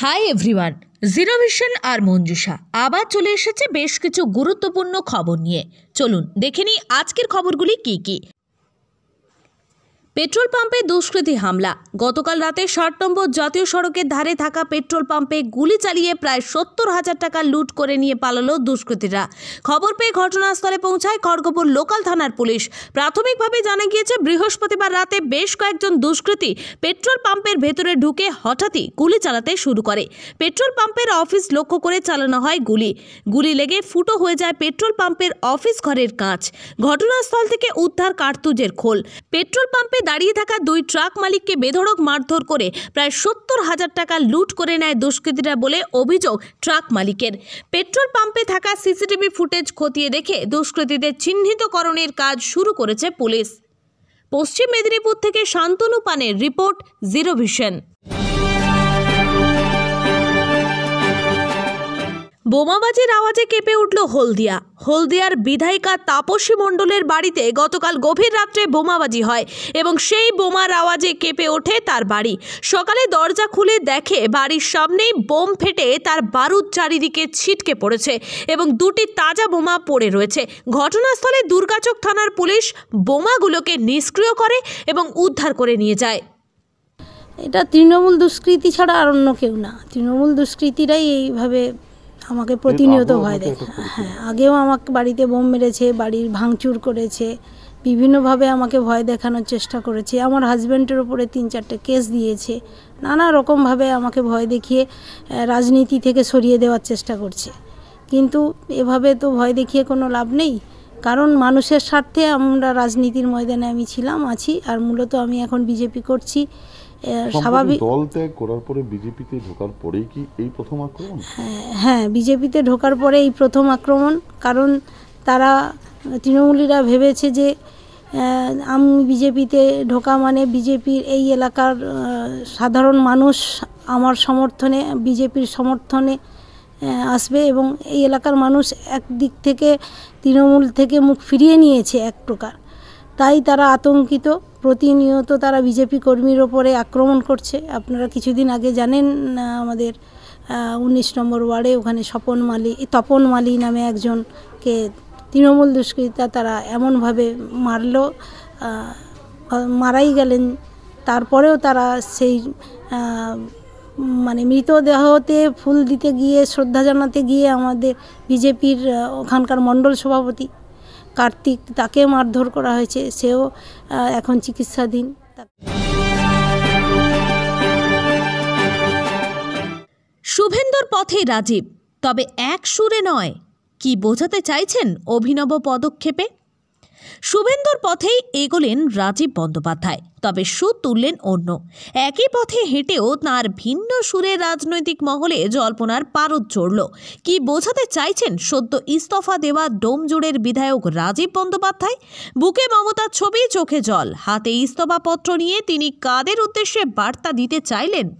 high everyone zero vision আর মঞ্জুষা আবার চলে এসেছে বেশ কিছু গুরুত্বপূর্ণ খবর নিয়ে চলুন দেখে নিই আজকের খবরগুলি কি কি পেট্রোল পাম্পে দুষ্কৃতী হামলা গতকাল রাতে ষাট নম্বর জাতীয় সড়কের ধারে থাকা পেট্রোল পাম্পে গুলি চালিয়ে প্রায় সত্তর হাজার টাকা লুট করে নিয়ে পালালো দুষ্কৃতীরা খবর পেয়ে ঘটনাস্থলে পৌঁছায় খড়গপুর লোকাল থানার পুলিশ প্রাথমিকভাবে জানা গিয়েছে বৃহস্পতিবার রাতে বেশ কয়েকজন দুষ্কৃতী পেট্রোল পাম্পের ভেতরে ঢুকে হঠাৎই গুলি চালাতে শুরু করে পেট্রোল পাম্পের অফিস লক্ষ্য করে চালানো হয় গুলি গুলি লেগে ফুটো হয়ে যায় পেট্রোল পাম্পের অফিস ঘরের কাঁচ ঘটনাস্থল থেকে উদ্ধার কার্তুজের খোল পেট্রোল পাম্পে সামনে দাঁড়িয়ে থাকা দুই ট্রাক মালিককে বেধড়ক মারধর করে প্রায় সত্তর হাজার টাকা লুট করে নেয় দুষ্কৃতীরা বলে অভিযোগ ট্রাক মালিকের পেট্রোল পাম্পে থাকা সিসিটিভি ফুটেজ খতিয়ে দেখে দুষ্কৃতীদের চিহ্নিতকরণের কাজ শুরু করেছে পুলিশ পশ্চিম মেদিনীপুর থেকে শান্তনু পানের রিপোর্ট জিরো ভিশন বোমাবাজির আওয়াজে কেঁপে উঠল হলদিয়া হলদিয়ার বিধায়িকা তাপসী মণ্ডলের বাড়িতে গতকাল গভীর রাত্রে বোমাবাজি হয় এবং সেই বোমার আওয়াজে কেঁপে ওঠে তার বাড়ি সকালে দরজা খুলে দেখে বাড়ির সামনেই বোম ফেটে তার বারুদ চারিদিকে ছিটকে পড়েছে এবং দুটি তাজা বোমা পড়ে রয়েছে ঘটনাস্থলে দুর্গাচক থানার পুলিশ বোমাগুলোকে নিষ্ক্রিয় করে এবং উদ্ধার করে নিয়ে যায় এটা তৃণমূল দুষ্কৃতি ছাড়া আর অন্য কেউ না তৃণমূল দুষ্কৃতীরাই এইভাবে আমাকে প্রতিনিয়ত ভয় দেখা হ্যাঁ আগেও আমাকে বাড়িতে বোম মেরেছে বাড়ির ভাঙচুর করেছে বিভিন্নভাবে আমাকে ভয় দেখানোর চেষ্টা করেছে আমার হাজব্যান্ডের ওপরে তিন চারটে কেস দিয়েছে নানা রকমভাবে আমাকে ভয় দেখিয়ে রাজনীতি থেকে সরিয়ে দেওয়ার চেষ্টা করছে কিন্তু এভাবে তো ভয় দেখিয়ে কোনো লাভ নেই কারণ মানুষের স্বার্থে আমরা রাজনীতির ময়দানে আমি ছিলাম আছি আর মূলত আমি এখন বিজেপি করছি স্বাভাবিক দল ত্যাগ করার পরে বিজেপিতে ঢোকার পরেই কি এই প্রথম আক্রমণ হ্যাঁ, হ্যাঁ বিজেপিতে ঢোকার পরে এই প্রথম আক্রমণ কারণ তারা তৃণমূলীরা ভেবেছে যে আমি বিজেপিতে ঢোকা মানে বিজেপির এই এলাকার সাধারণ মানুষ আমার সমর্থনে বিজেপির সমর্থনে আসবে এবং এই এলাকার মানুষ এক দিক থেকে তৃণমূল থেকে মুখ ফিরিয়ে নিয়েছে এক প্রকার তাই তারা আতঙ্কিত প্রতিনিয়ত তারা বিজেপি কর্মীর ওপরে আক্রমণ করছে আপনারা কিছুদিন আগে জানেন আমাদের উনিশ নম্বর ওয়ার্ডে ওখানে স্বপন মালি তপন মালি নামে একজনকে তৃণমূল দুষ্কৃতা তারা এমনভাবে মারল মারাই গেলেন তারপরেও তারা সেই মানে মৃতদেহতে ফুল দিতে গিয়ে শ্রদ্ধা জানাতে গিয়ে আমাদের বিজেপির ওখানকার মণ্ডল সভাপতি কার্তিক তাকে মারধর করা হয়েছে সেও এখন চিকিৎসাধীন শুভেন্দুর পথে রাজীব তবে এক সুরে নয় কি বোঝাতে চাইছেন অভিনব পদক্ষেপে শুভেন্দুর পথেই এগোলেন রাজীব বন্দ্যোপাধ্যায় তবে সুদ তুললেন অন্য একই পথে হেঁটেও তার ভিন্ন সুরে রাজনৈতিক মহলে জল্পনার পারদ চড়ল কি বোঝাতে চাইছেন সদ্য ইস্তফা দেওয়া ডোমজুড়ের বিধায়ক রাজীব বন্দ্যোপাধ্যায় বুকে মমতার ছবি চোখে জল হাতে ইস্তফাপত্র নিয়ে তিনি কাদের উদ্দেশ্যে বার্তা দিতে চাইলেন